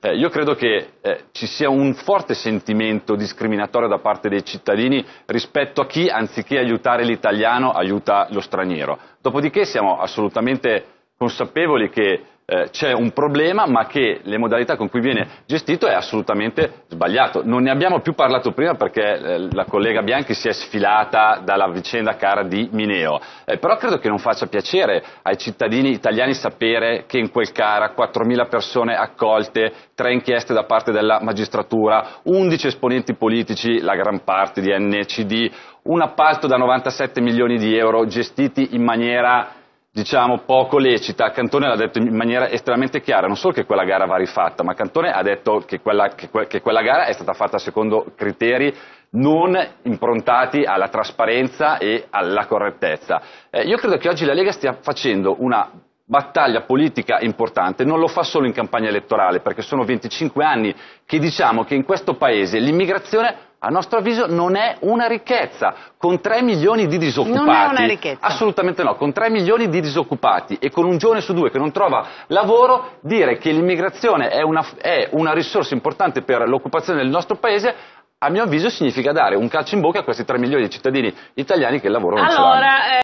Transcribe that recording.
Eh, io credo che eh, ci sia un forte sentimento discriminatorio da parte dei cittadini rispetto a chi, anziché aiutare l'italiano, aiuta lo straniero. Dopodiché siamo assolutamente consapevoli che eh, c'è un problema ma che le modalità con cui viene gestito è assolutamente sbagliato. Non ne abbiamo più parlato prima perché eh, la collega Bianchi si è sfilata dalla vicenda cara di Mineo, eh, però credo che non faccia piacere ai cittadini italiani sapere che in quel cara 4.000 persone accolte, tre inchieste da parte della magistratura, 11 esponenti politici, la gran parte di NCD, un appalto da 97 milioni di euro gestiti in maniera diciamo, poco lecita, Cantone l'ha detto in maniera estremamente chiara, non solo che quella gara va rifatta, ma Cantone ha detto che quella, che, che quella gara è stata fatta secondo criteri non improntati alla trasparenza e alla correttezza. Eh, io credo che oggi la Lega stia facendo una battaglia politica importante, non lo fa solo in campagna elettorale, perché sono 25 anni che diciamo che in questo Paese l'immigrazione a nostro avviso non è una ricchezza, con 3 milioni di disoccupati. Non è una ricchezza. Assolutamente no, con 3 milioni di disoccupati e con un giovane su due che non trova lavoro, dire che l'immigrazione è una, è una risorsa importante per l'occupazione del nostro paese a mio avviso significa dare un calcio in bocca a questi 3 milioni di cittadini italiani che il lavoro non allora, ce l'hanno. Eh,